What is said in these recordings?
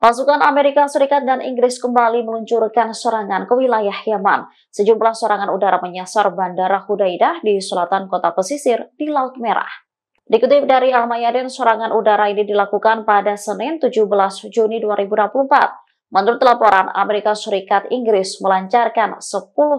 Pasukan Amerika Serikat dan Inggris kembali meluncurkan serangan ke wilayah Yaman. Sejumlah serangan udara menyasar Bandara Hudaidah di selatan kota pesisir di Laut Merah. Dikutip dari Al Mayadin, serangan udara ini dilakukan pada Senin 17 Juni 2024. Menurut laporan, Amerika Serikat Inggris melancarkan 10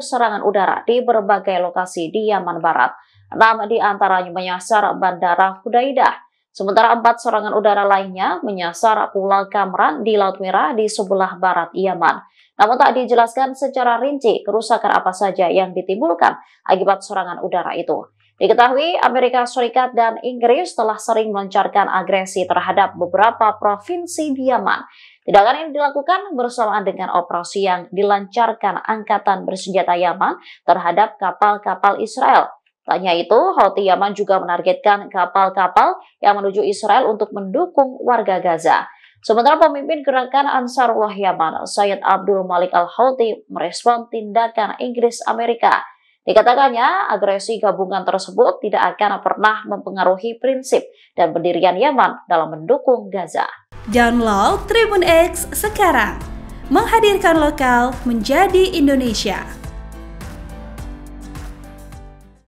serangan udara di berbagai lokasi di Yaman Barat. 6 di antaranya menyasar Bandara Hudaidah. Sementara empat serangan udara lainnya menyasar Pulau Kamran di Laut Merah di sebelah barat Yaman. Namun tak dijelaskan secara rinci kerusakan apa saja yang ditimbulkan akibat serangan udara itu. Diketahui Amerika Serikat dan Inggris telah sering melancarkan agresi terhadap beberapa provinsi di Yaman. Tindakan ini dilakukan bersamaan dengan operasi yang dilancarkan Angkatan Bersenjata Yaman terhadap kapal-kapal Israel. Tanya itu, Houthi Yaman juga menargetkan kapal-kapal yang menuju Israel untuk mendukung warga Gaza. Sementara pemimpin gerakan Ansarullah Yaman, Syed Abdul Malik Al-Houthi, merespon tindakan Inggris Amerika. Dikatakannya, agresi gabungan tersebut tidak akan pernah mempengaruhi prinsip dan pendirian Yaman dalam mendukung Gaza. Download Tribun X sekarang, menghadirkan lokal menjadi Indonesia.